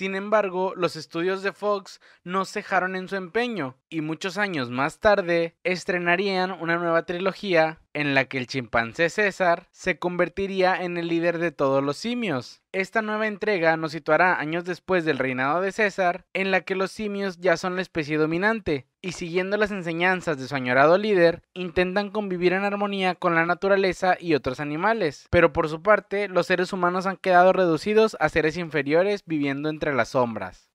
Sin embargo, los estudios de Fox no cejaron en su empeño y muchos años más tarde estrenarían una nueva trilogía en la que el chimpancé César se convertiría en el líder de todos los simios. Esta nueva entrega nos situará años después del reinado de César, en la que los simios ya son la especie dominante, y siguiendo las enseñanzas de su añorado líder, intentan convivir en armonía con la naturaleza y otros animales. Pero por su parte, los seres humanos han quedado reducidos a seres inferiores viviendo entre las sombras.